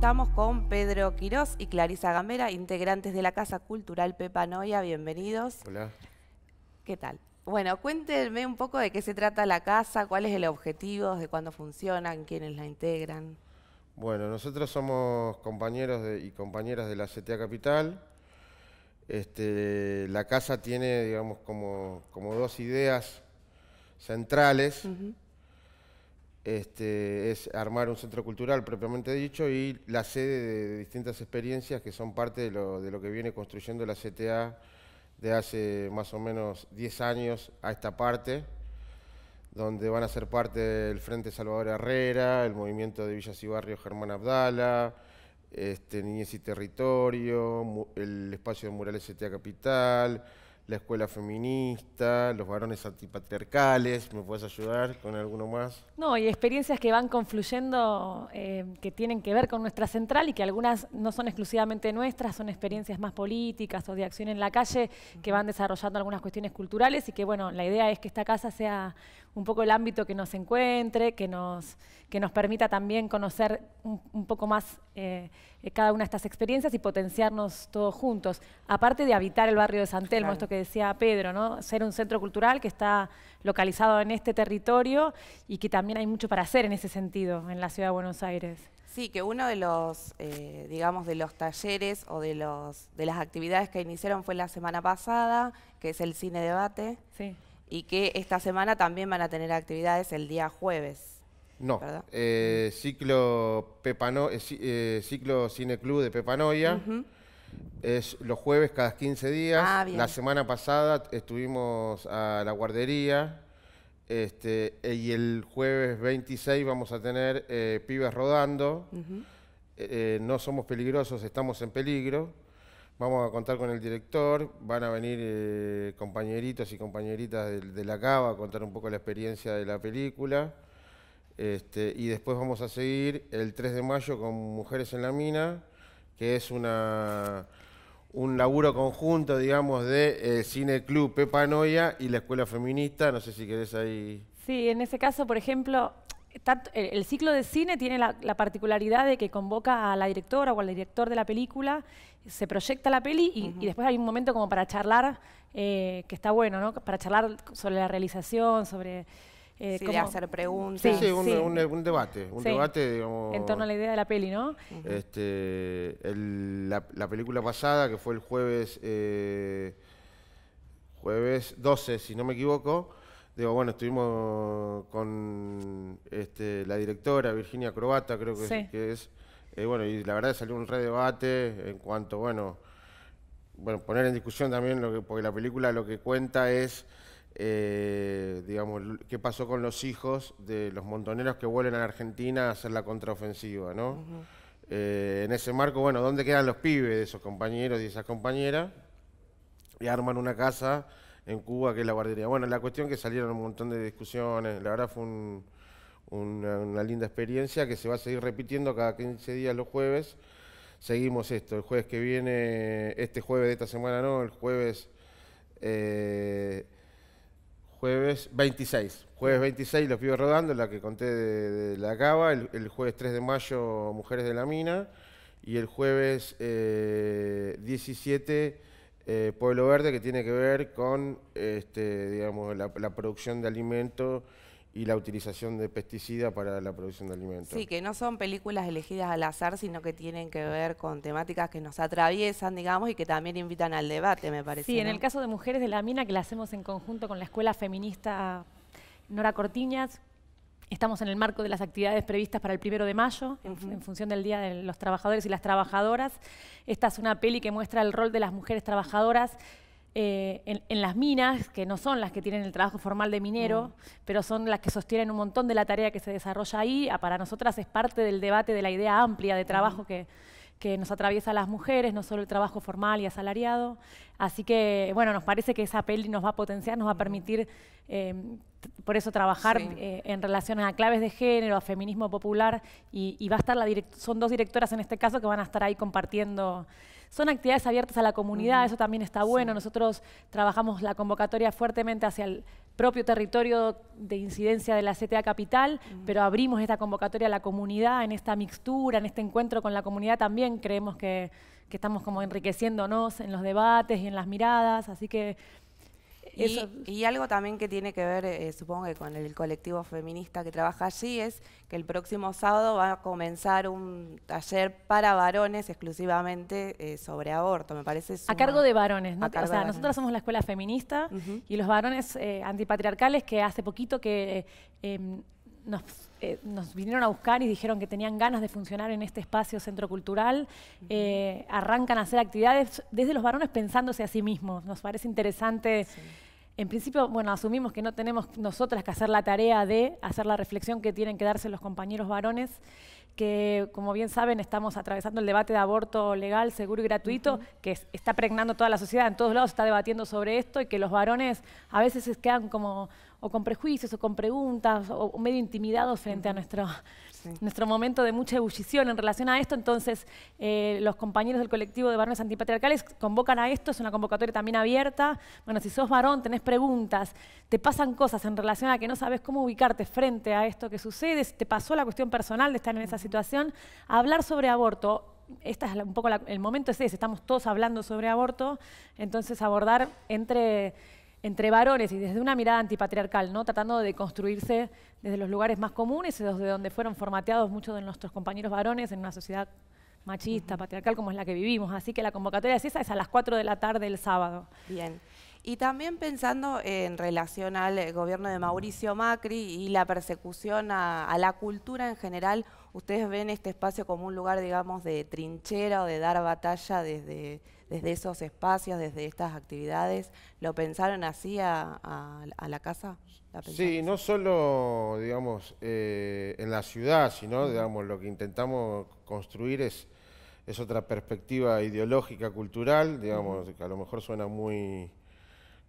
estamos con Pedro Quirós y Clarisa Gamera, integrantes de la Casa Cultural Pepa Noia. Bienvenidos. Hola. ¿Qué tal? Bueno, cuéntenme un poco de qué se trata la casa, cuál es el objetivo, de cuándo funcionan, quiénes la integran. Bueno, nosotros somos compañeros y compañeras de la CTA Capital. Este, la casa tiene, digamos, como, como dos ideas centrales este, es armar un centro cultural propiamente dicho y la sede de, distintas experiencias que son parte de lo, que viene construyendo la CTA de hace más o menos 10 años a esta parte, donde van a ser parte el Frente Salvador Herrera, el movimiento de Villas y Barrios Germán Abdala, este, Niñez y Territorio, el espacio de Murales CTA Capital, la escuela feminista, los varones antipatriarcales, ¿me puedes ayudar con alguno más? No, y experiencias que van confluyendo, eh, que tienen que ver con nuestra central y que algunas no son exclusivamente nuestras, son experiencias más políticas o de acción en la calle que van desarrollando algunas cuestiones culturales y que, bueno, la idea es que esta casa sea un poco el ámbito que nos encuentre, que nos, que nos permita también conocer un, poco más eh, cada una de estas experiencias y potenciarnos todos juntos, aparte de habitar el barrio de San Telmo, esto que decía Pedro, ¿no? ser un centro cultural que está localizado en este territorio y que también hay mucho para hacer en ese sentido en la Ciudad de Buenos Aires. Sí, que uno de los, eh, digamos, de los talleres o de, los, de las actividades que iniciaron fue la semana pasada, que es el cine debate, sí. y que esta semana también van a tener actividades el día jueves. No, eh, ciclo, Pepano, eh, eh, ciclo Cine Club de Pepanoia. Es los jueves cada 15 días. Ah, la semana pasada estuvimos a la guardería. Este, eh, y el jueves 26 vamos a tener eh, pibes rodando. Eh, no somos peligrosos, estamos en peligro. Vamos a contar con el director, van a venir compañeritos y compañeritas de, la cava a contar un poco la experiencia de la película. Este, y después vamos a seguir el 3 de mayo con Mujeres en la Mina, que es una, un laburo conjunto, digamos, de eh, Cine Club Pepa Noia y la Escuela Feminista. No sé si querés ahí. Sí, en ese caso, por ejemplo, el, ciclo de cine tiene la, particularidad de que convoca a la directora o al director de la película, se proyecta la peli y, después hay un momento como para charlar, eh, que está bueno, ¿no? Para charlar sobre la realización, sobre eh, sí, hacer preguntas. Sí, sí, un, debate, un debate, En torno a la idea de la peli, ¿no? Este, la, película pasada, que fue el jueves, eh, jueves 12, si no me equivoco, digo, bueno, estuvimos con este, la directora Virginia Croata, creo que es... Eh, bueno, y la verdad salió un re debate en cuanto, bueno, bueno, poner en discusión también lo que, porque la película lo que cuenta es eh, digamos, qué pasó con los hijos de los montoneros que vuelven a Argentina a hacer la contraofensiva, ¿no? Eh, en ese marco, bueno, ¿dónde quedan los pibes de esos compañeros y esas compañeras? Y arman una casa en Cuba que es la guardería. Bueno, la cuestión que salieron un montón de discusiones, la verdad fue una, linda experiencia que se va a seguir repitiendo cada 15 días los jueves. Seguimos esto, el jueves que viene, este jueves de esta semana no, el jueves... Eh, jueves 26. Jueves 26 Los Pibes Rodando, la que conté de, la cava. El, jueves 3 de mayo Mujeres de la Mina. Y el jueves 17 eh, eh, Pueblo Verde, que tiene que ver con este, digamos, la, la producción de alimento y la utilización de pesticidas para la producción de alimentos. Sí, que no son películas elegidas al azar, sino que tienen que ver con temáticas que nos atraviesan, digamos, y que también invitan al debate, me parece. Sí, en el caso de Mujeres de la Mina, que la hacemos en conjunto con la Escuela Feminista Nora Cortiñas, estamos en el marco de las actividades previstas para el primero de mayo, en función del Día de los Trabajadores y las Trabajadoras. Esta es una peli que muestra el rol de las mujeres trabajadoras eh, en, las minas, que no son las que tienen el trabajo formal de minero, mm. pero son las que sostienen un montón de la tarea que se desarrolla ahí. para nosotras es parte del debate de la idea amplia de trabajo que, que, nos atraviesa a las mujeres, no solo el trabajo formal y asalariado. Así que, bueno, nos parece que esa peli nos va a potenciar, nos va a permitir, em, por eso, trabajar eh, en relación a claves de género, a feminismo popular, y, va a estar la son dos directoras en este caso que van a estar ahí compartiendo. Son actividades abiertas a la comunidad, eso también está bueno. Nosotros trabajamos la convocatoria fuertemente hacia el propio territorio de incidencia de la CTA Capital, pero abrimos esta convocatoria a la comunidad, en esta mixtura, en este encuentro con la comunidad también creemos que, estamos como enriqueciéndonos en los debates y en las miradas, así que y, algo también que tiene que ver, eh, supongo que con el colectivo feminista que trabaja allí, es que el próximo sábado va a comenzar un taller para varones exclusivamente eh, sobre aborto, me parece. A cargo de varones, ¿no? O sea, nosotros somos la escuela feminista y los varones eh, antipatriarcales que hace poquito que em, eh, nos, vinieron a buscar y dijeron que tenían ganas de funcionar en este espacio centro cultural. Eh, arrancan a hacer actividades desde los varones pensándose a sí mismos. Nos parece interesante. En principio, bueno, asumimos que no tenemos nosotras que hacer la tarea de hacer la reflexión que tienen que darse los compañeros varones que, como bien saben, estamos atravesando el debate de aborto legal, seguro y gratuito, que está pregnando toda la sociedad, en todos lados está debatiendo sobre esto y que los varones a veces se quedan como o con prejuicios o con preguntas o, medio intimidados frente a nuestro nuestro momento de mucha ebullición en relación a esto, entonces eh, los compañeros del colectivo de varones antipatriarcales convocan a esto, es una convocatoria también abierta. Bueno, si sos varón, tenés preguntas, te pasan cosas en relación a que no sabes cómo ubicarte frente a esto que sucede, te pasó la cuestión personal de estar en esa situación, hablar sobre aborto. esta es un poco el momento es ese, estamos todos hablando sobre aborto, entonces abordar entre entre varones y desde una mirada antipatriarcal, ¿no? tratando de construirse desde los lugares más comunes, desde donde fueron formateados muchos de nuestros compañeros varones en una sociedad machista, patriarcal, como es la que vivimos. Así que la convocatoria es esa, es a las 4 de la tarde el sábado. Bien. Y también pensando en relación al eh, gobierno de Mauricio Macri y la persecución a la cultura en general, ¿Ustedes ven este espacio como un lugar, digamos, de trinchera o de dar batalla desde, desde esos espacios, desde estas actividades? ¿Lo pensaron así a, la casa? sí, no solo, digamos, eh, en la ciudad, sino, digamos, lo que intentamos construir es, es otra perspectiva ideológica, cultural, digamos, que a lo mejor suena muy,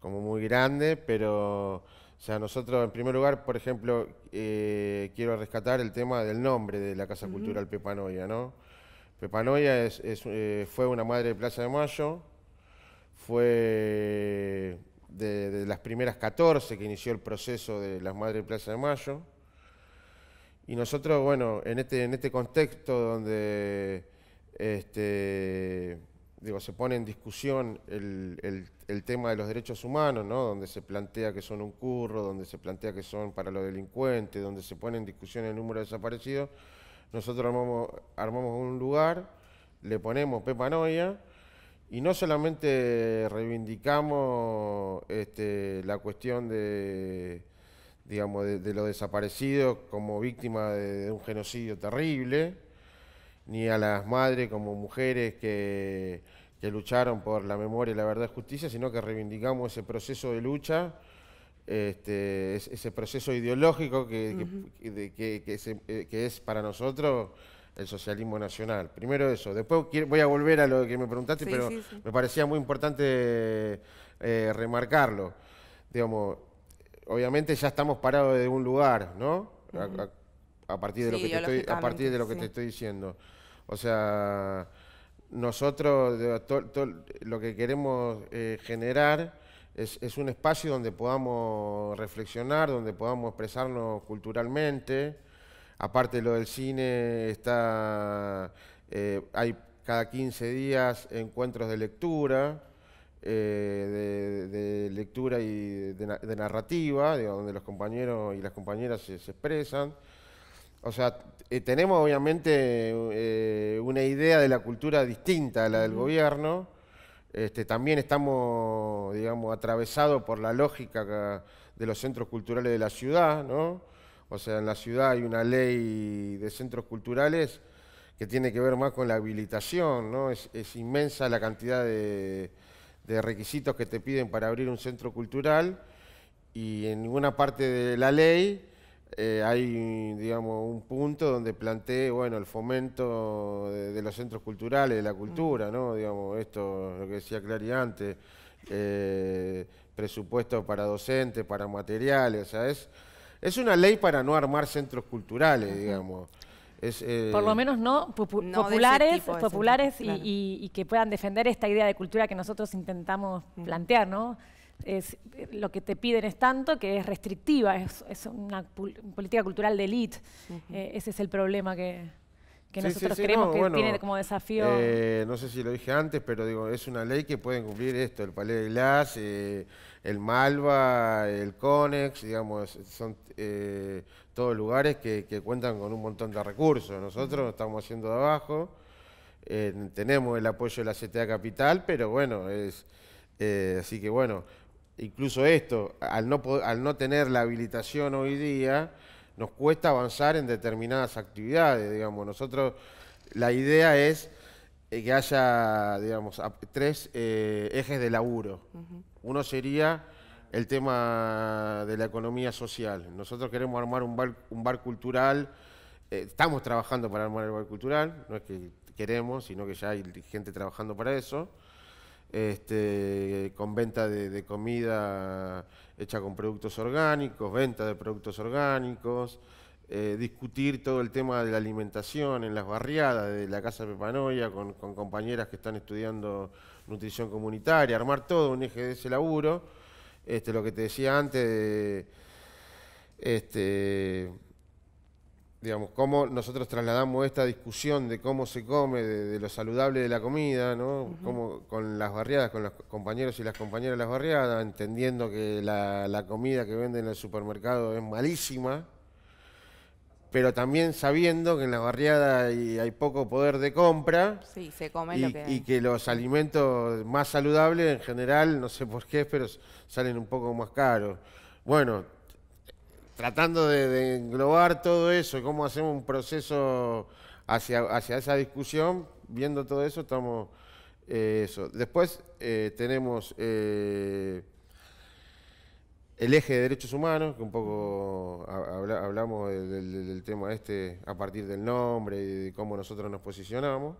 como muy grande, pero o sea, nosotros en primer lugar, por ejemplo, eh, quiero rescatar el tema del nombre de la Casa Cultural Pepanoia, ¿no? Pepanoia eh, fue una madre de Plaza de Mayo, fue de, las primeras 14 que inició el proceso de las madres de Plaza de Mayo. Y nosotros, bueno, en este, en este contexto donde este, digo, se pone en discusión el, el el tema de los derechos humanos, ¿no? donde se plantea que son un curro, donde se plantea que son para los delincuentes, donde se pone en discusión el número de desaparecidos, nosotros armamos, armamos un lugar, le ponemos Pepa Noia y no solamente reivindicamos este, la cuestión de, digamos, de, los desaparecidos como víctimas de un genocidio terrible, ni a las madres como mujeres que lucharon por la memoria y la verdad y justicia, sino que reivindicamos ese proceso de lucha, este, ese proceso ideológico que, que, eh, que, es para nosotros el socialismo nacional. Primero eso, después voy a volver a lo que me preguntaste, pero me parecía muy importante eh, remarcarlo. Digamos, obviamente ya estamos parados de un lugar, ¿no? a, partir de lo que estoy, a partir de lo que te estoy diciendo. O sea, nosotros lo que queremos eh, generar es, un espacio donde podamos reflexionar, donde podamos expresarnos culturalmente. Aparte de lo del cine, está, eh, hay cada 15 días encuentros de lectura, eh, de, lectura y de, narrativa, donde los compañeros y las compañeras se expresan. O sea, eh, tenemos obviamente eh, una idea de la cultura distinta a la del gobierno. Este, también estamos, digamos, atravesados por la lógica de los centros culturales de la ciudad, ¿no? O sea, en la ciudad hay una ley de centros culturales que tiene que ver más con la habilitación, ¿no? Es, inmensa la cantidad de requisitos que te piden para abrir un centro cultural y en ninguna parte de la ley eh, hay, digamos, un punto donde planteé, bueno, el fomento de, los centros culturales, de la cultura, ¿no? Digamos, esto, lo que decía Clary antes, eh, presupuesto para docentes, para materiales, es, una ley para no armar centros culturales, digamos. Eh, Por lo menos no, populares, populares y, que puedan defender esta idea de cultura que nosotros intentamos mm. plantear, ¿no? es, eh, lo que te piden es tanto que es restrictiva, es, una política cultural de élite. Eh, ese es el problema que, nosotros creemos que tiene como desafío. Eh, no sé si lo dije antes, pero digo, es una ley que pueden cumplir esto, el Palais de Glass, el Malva, el Conex, digamos, son todos lugares que, cuentan con un montón de recursos. Nosotros lo estamos haciendo de abajo, tenemos el apoyo de la CTA Capital, pero bueno, es así que bueno, incluso esto, al no, tener la habilitación hoy día, nos cuesta avanzar en determinadas actividades, digamos. Nosotros, la idea es eh, que haya, digamos, tres eh, ejes de laburo. Uno sería el tema de la economía social. Nosotros queremos armar un bar, cultural, eh, estamos trabajando para armar el bar cultural, no es que queremos, sino que ya hay gente trabajando para eso. Este, con venta de, comida hecha con productos orgánicos, venta de productos orgánicos, eh, discutir todo el tema de la alimentación en las barriadas de la Casa Pepanoia con, compañeras que están estudiando nutrición comunitaria, armar todo un eje de ese laburo. Este, lo que te decía antes de, este, digamos, cómo nosotros trasladamos esta discusión de cómo se come, de, lo saludable de la comida, ¿no? con las barriadas, con los compañeros y las compañeras de las barriadas, entendiendo que la, comida que venden en el supermercado es malísima, pero también sabiendo que en las barriadas hay, poco poder de compra y, que y que los alimentos más saludables en general, no sé por qué, pero salen un poco más caros. Bueno, tratando de, englobar todo eso, cómo hacemos un proceso hacia, hacia esa discusión, viendo todo eso, estamos eh, eso. Después eh, tenemos eh, el eje de derechos humanos, que un poco hablamos del, del, tema este a partir del nombre y de cómo nosotros nos posicionamos.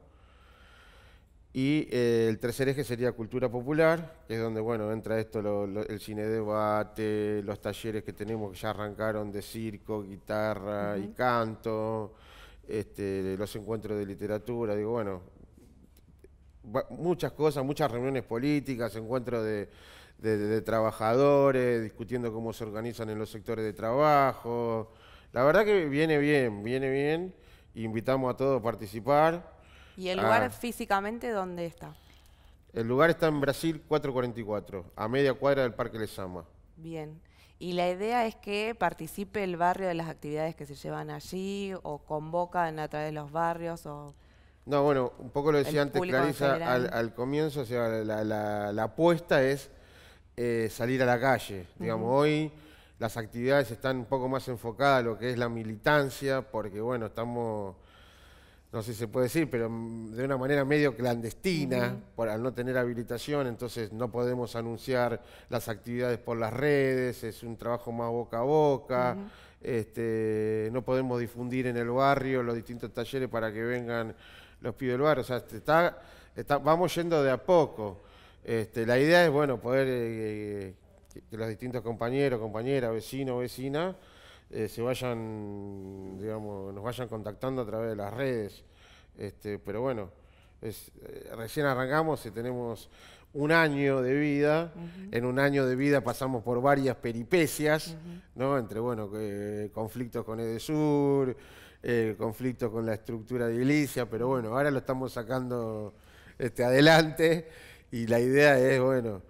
Y eh, el tercer eje sería cultura popular, que es donde bueno entra esto, el cine debate, los talleres que tenemos que ya arrancaron de circo, guitarra y canto, este, los encuentros de literatura, digo bueno, muchas cosas, muchas reuniones políticas, encuentros de, trabajadores, discutiendo cómo se organizan en los sectores de trabajo. La verdad que viene bien, viene bien, invitamos a todos a participar. ¿Y el lugar ah. físicamente dónde está? El lugar está en Brasil 444, a media cuadra del Parque Lesama. Bien. Y la idea es que participe el barrio de las actividades que se llevan allí o convocan a través de los barrios o... No, bueno, un poco lo decía antes Clarisa al, comienzo, o sea, la, apuesta es eh, salir a la calle. Digamos, hoy las actividades están un poco más enfocadas a lo que es la militancia, porque bueno, estamos no sé si se puede decir, pero de una manera medio clandestina, por, al no tener habilitación, entonces no podemos anunciar las actividades por las redes, es un trabajo más boca a boca, este, no podemos difundir en el barrio los distintos talleres para que vengan los pibes del barrio, o sea, vamos yendo de a poco. Este, la idea es, bueno, poder eh, eh, que los distintos compañeros, compañeras, vecinos, vecinas, eh, se vayan, digamos, nos vayan contactando a través de las redes. Este, pero bueno, es, eh, recién arrancamos y tenemos un año de vida. En un año de vida pasamos por varias peripecias, ¿no? Entre, bueno, conflictos con Edesur, eh, conflictos con la estructura de iglesia, pero bueno, ahora lo estamos sacando este, adelante y la idea es, bueno,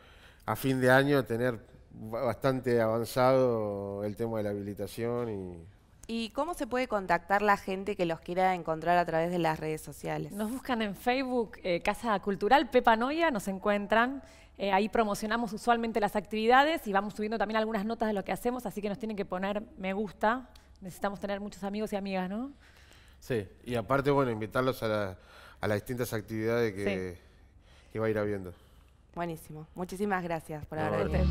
a fin de año tener bastante avanzado el tema de la habilitación y... ¿Y cómo se puede contactar la gente que los quiera encontrar a través de las redes sociales? Nos buscan en Facebook, eh, Casa Cultural Pepa Noia, nos encuentran. Eh, ahí promocionamos usualmente las actividades y vamos subiendo también algunas notas de lo que hacemos, así que nos tienen que poner me gusta. Necesitamos tener muchos amigos y amigas, ¿no? Sí, y aparte, bueno, invitarlos a, las distintas actividades que, va a ir habiendo. Buenísimo. Muchísimas gracias por haberte.